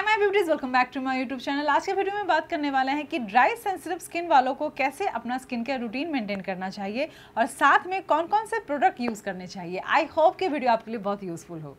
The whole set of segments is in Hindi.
hi my beauties welcome back to my YouTube channel आज के वीडियो में बात करने वाला है कि ड्राई सेंसिटिव स्किन वालों को कैसे अपना स्किन केयर रूटीन मेंटेन करना चाहिए और साथ में कौन कौन से प्रोडक्ट यूज़ करने चाहिए आई होप कि वीडियो आपके लिए बहुत यूज़फुल हो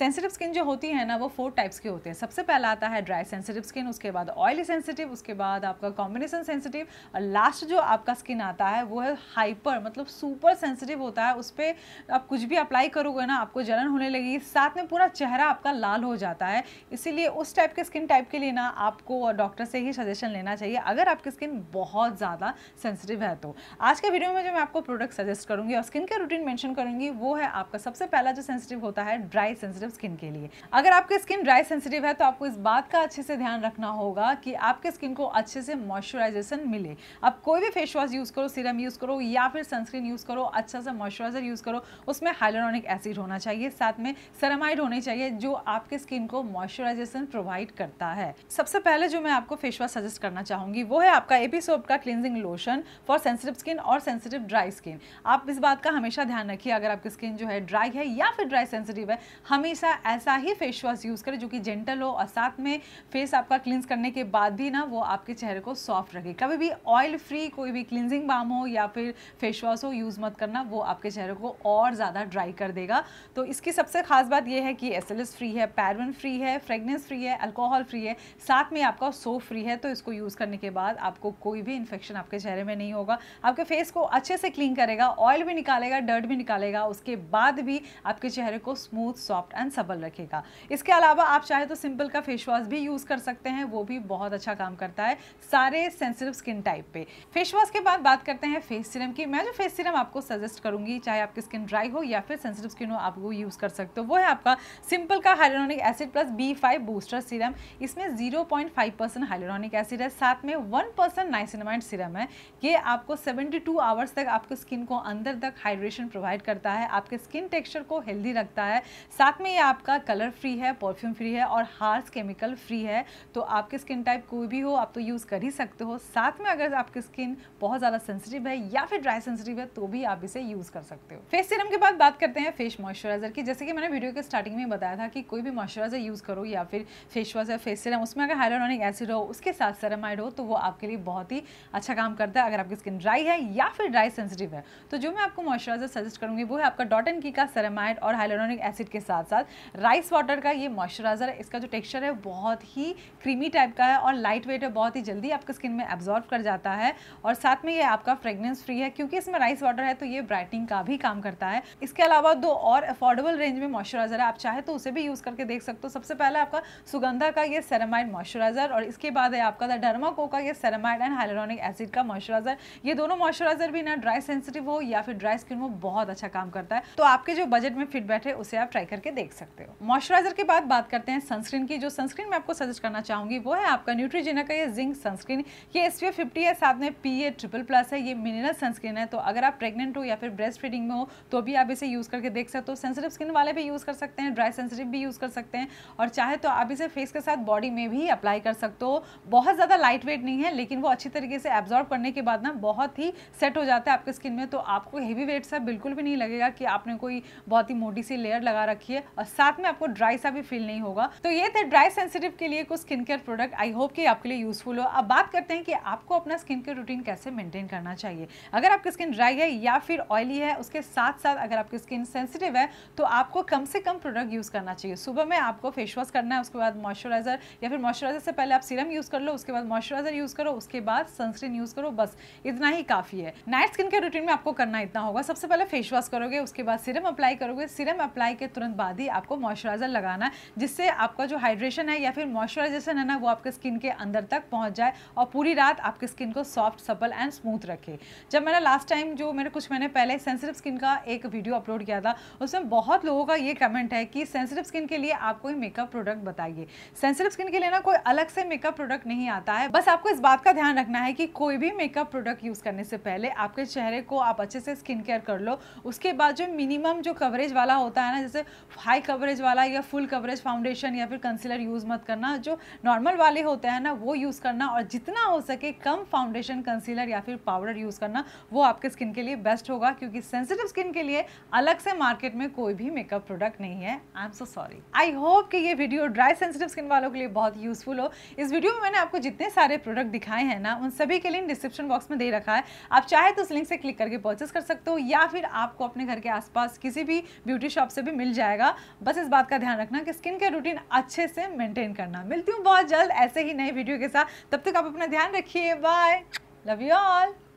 सेंसिटिव स्किन जो होती है ना वो फोर टाइप्स के होते हैं सबसे पहला आता है ड्राई सेंसिटिव स्किन उसके बाद ऑयली सेंसिटिव उसके बाद आपका कॉम्बिनेशन सेंसिटिव और लास्ट जो आपका स्किन आता है वो है हाइपर मतलब सुपर सेंसिटिव होता है उस पर आप कुछ भी अप्लाई करोगे ना आपको जलन होने लगेगी साथ में पूरा चेहरा आपका लाल हो जाता है इसीलिए उस टाइप के स्किन टाइप के लिए ना आपको डॉक्टर से ही सजेशन लेना चाहिए अगर आपकी स्किन बहुत ज़्यादा सेंसिटिव है तो आज के वीडियो में जो मैं आपको प्रोडक्ट सजेस्ट करूँगी और स्किन का रूटीन मैंशन करूँगी वो है आपका सबसे पहला जो सेंसिटिव होता है ड्राई सेंसिटिव सेंसिटिव स्किन के लिए अगर आपकी स्किन ड्राई सेंसिटिव है तो आपको इस बात का अच्छे से ध्यान रखना होगा कि आपके स्किन को अच्छे से मॉइस्चराइजेशन मिले आप कोई भी फेस वॉश यूज़ करो सीरम यूज़ करो या फिर सनस्क्रीन यूज़ करो अच्छा सा मॉइस्चराइजर यूज़ करो उसमें हाइलोरॉनिक एसिड होना चाहिए साथ में सरामाइड होने चाहिए जो आपके स्किन को मॉइस्चराइजेशन प्रोवाइड करता है सबसे पहले जो मैं आपको फेस वॉश सजेस्ट करना चाहूँगी वो है आपका एपिसोड का cleansing lotion for sensitive skin और सेंसिटिव ड्राई स्किन आप इस बात का हमेशा ध्यान रखिए अगर आपकी स्किन जो है ड्राई है या फिर ड्राई सेंसिटिव है हमें हमेशा ऐसा ही फेस वॉश यूज़ करें जो कि जेंटल हो और साथ में फेस आपका क्लींस करने के बाद भी ना वो आपके चेहरे को सॉफ्ट रखे कभी भी ऑयल फ्री कोई भी क्लिनजिंग बाम हो या फिर फेस वॉश हो यूज़ मत करना वो आपके चेहरे को और ज़्यादा ड्राई कर देगा तो इसकी सबसे खास बात यह है कि एस फ्री है पैरवन फ्री है फ्रेगनेंस फ्री है अल्कोहल फ्री है साथ में आपका सोप फ्री है तो इसको यूज़ करने के बाद आपको कोई भी इन्फेक्शन आपके चेहरे में नहीं होगा आपके फेस को अच्छे से क्लीन करेगा ऑयल भी निकालेगा डर्ट भी निकालेगा उसके बाद भी आपके चेहरे को स्मूथ सॉफ्ट एंड स्किन सबल रखेगा इसके अलावा आप चाहे तो सिंपल का फेस वॉश भी यूज़ कर सकते हैं वो भी बहुत अच्छा काम करता है सारे सेंसिटिव स्किन टाइप पे फेस वॉश के बाद बात करते हैं फेस सीरम की मैं जो फेस सीरम आपको सजेस्ट करूंगी चाहे आपकी स्किन ड्राई हो या फिर सेंसिटिव स्किन हो आप वो यूज़ कर सकते हो वो है आपका सिंपल का hyaluronic acid plus B five booster serum इसमें zero point five percent hyaluronic acid है साथ में वन परसेंट नाइसिनमाइड सीरम है ये आपको सेवेंटी टू आवर्स तक आपके स्किन को अंदर तक हाइड्रेशन प्रोवाइड करता है आपके स्किन टेक्स्चर को हेल्दी रखता है साथ में ये आपका कलर फ्री है परफ्यूम फ्री है और हार्स केमिकल फ्री है तो आपके स्किन टाइप कोई भी हो आप तो यूज़ कर ही सकते हो साथ में अगर आपकी स्किन बहुत ज़्यादा सेंसिटिव है या फिर ड्राई सेंसिटिव है तो भी आप इसे यूज़ कर सकते हो फेस सीरम के बाद बात करते हैं फेस मॉइस्चराइजर की जैसे कि मैंने वीडियो के स्टार्टिंग में बताया था कि कोई भी मॉइस्चराइजर यूज़ करो या फिर फेस वॉश या फेस सीरम उसमें अगर हाइलोनिक एसिड हो उसके साथ सेरामाइड हो तो वो आपके लिए बहुत ही अच्छा काम करता है अगर आपकी स्किन ड्राई है या फिर ड्राई सेंसिटिव है तो जो मैं आपको मॉइस्चराइजर सजेस्ट करूँगी वो है आपका डॉट एंड की का सेरामाइड और हाइलोनिक एसिड के साथ साथ साथ राइस वाटर का ये मॉइस्चराइज़र इसका जो टेक्स्चर है बहुत ही क्रीमी टाइप का है और लाइट वेट है बहुत ही जल्दी आपका स्किन में एब्जॉर्व कर जाता है और साथ में ये आपका फ्रेगनेंस फ्री है क्योंकि इसमें राइस वाटर है तो ये ब्राइटनिंग का भी काम करता है इसके अलावा दो और अफोर्डेबल रेंज में मॉइस्चराइज़र है आप चाहे तो उसे भी यूज़ करके देख सकते हो सबसे पहले आपका सुगंधा का ये सेरामाइड मॉइस्चराइज़र और इसके बाद है आपका द डर्माको का ये सेरामाइड एंड हाइलोनिक एसिड का मॉइस्चराइज़र ये दोनों मॉइस्चराइज़र भी ना ड्राई सेंसिटिव हो या फिर ड्राई स्किन हो बहुत अच्छा काम करता है तो आपके जो बजट में फिट बैठे उसे आप ट्राई करके देख देख सकते हो मॉइस्चराइजर के बाद बात करते हैं सनस्क्रीन की जो सनस्क्रीन मैं आपको सजेस्ट करना चाहूंगी वो है आपका न्यूट्रीजेना का ये जिंक सनस्क्रीन ये एस पी है साथ में पी ए ट्रिपल प्लस है ये मिनरल सनस्क्रीन है तो अगर आप प्रेगनेंट हो या फिर ब्रेस्ट फीडिंग में हो तो भी आप इसे यूज़ करके देख सकते हो सेंसिटिव स्किन वाले भी यूज़ कर सकते हैं ड्राई सेंसिटिव भी यूज़ कर सकते हैं और चाहे तो आप इसे फेस के साथ बॉडी में भी अप्लाई कर सकते हो बहुत ज़्यादा लाइट वेट नहीं है लेकिन वो अच्छी तरीके से एब्जॉर्व करने के बाद ना बहुत ही सेट हो जाता है आपके स्किन में तो आपको हेवी वेट सा बिल्कुल भी नहीं लगेगा कि आपने कोई बहुत ही मोटी सी लेयर लगा रखी है और साथ में आपको ड्राई सा भी फील नहीं होगा तो ये थे ड्राई सेंसिटिव के लिए कुछ skin care product I hope कि आपके लिए यूजफुल हो अब बात करते हैं कि आपको अपना स्किन केयर रूटीन कैसे मेंटेन करना चाहिए अगर आपकी स्किन ड्राई है या फिर ऑयली है उसके साथ साथ अगर आपकी स्किन सेंसिटिव है तो आपको कम से कम प्रोडक्ट यूज़ करना चाहिए सुबह में आपको फेस वॉश करना है उसके बाद मॉइस्चराइजर या फिर मॉइस्चराइजर से पहले आप सीरम यूज़ कर लो उसके बाद मॉइस्चराइजर यूज़ करो उसके बाद सनस्क्रीन यूज़ करो बस इतना ही काफ़ी है नाइट स्किन केयर रूटीन में आपको करना इतना होगा सबसे पहले फेस वॉश करोगे उसके बाद सीरम अप्लाई करोगे सीरम अप्लाई के तुरंत बाद ही आपको मॉइस्चराइज़र लगाना है जिससे आपका जो हाइड्रेशन है या फिर मॉइस्चराइजेशन है ना वो आपके स्किन के अंदर तक पहुँच जाए और पूरी रात आपके स्किन को सॉफ्ट सपल एंड स्मूथ रखे जब मैंने लास्ट टाइम जो मेरे कुछ महीने पहले सेंसिटिव स्किन का एक वीडियो अपलोड किया था उसमें बहुत लोगों का ये कमेंट है कि सेंसिटिव स्किन के लिए आप कोई मेकअप प्रोडक्ट बताइए सेंसिटिव स्किन के लिए ना कोई अलग से मेकअप प्रोडक्ट नहीं आता है बस आपको इस बात का ध्यान रखना है कि कोई भी मेकअप प्रोडक्ट यूज़ करने से पहले आपके चेहरे को आप अच्छे से स्किन केयर कर लो उसके बाद जो मिनिमम जो कवरेज वाला होता है ना जैसे हाई हाई कवरेज वाला या फुल कवरेज फाउंडेशन या फिर कंसीलर यूज़ मत करना जो नॉर्मल वाले होते हैं ना वो यूज़ करना और जितना हो सके कम फाउंडेशन कंसीलर या फिर पाउडर यूज़ करना वो आपके स्किन के लिए बेस्ट होगा क्योंकि सेंसिटिव स्किन के लिए अलग से मार्केट में कोई भी मेकअप प्रोडक्ट नहीं है I am so sorry I hope कि ये वीडियो ड्राई सेंसिटिव स्किन वालों के लिए बहुत यूज़फुल हो इस वीडियो में मैंने आपको जितने सारे प्रोडक्ट दिखाए हैं ना उन सभी के लिंक डिस्क्रिप्शन बॉक्स में दे रखा है आप चाहे तो उस लिंक से क्लिक करके परचेस कर सकते हो या फिर आपको अपने घर के आसपास किसी भी ब्यूटी शॉप से भी मिल जाएगा बस इस बात का ध्यान रखना कि स्किन केयर रूटीन अच्छे से मेंटेन करना मिलती हूँ बहुत जल्द ऐसे ही नए वीडियो के साथ तब तक आप अपना ध्यान रखिए बाय लव यू ऑल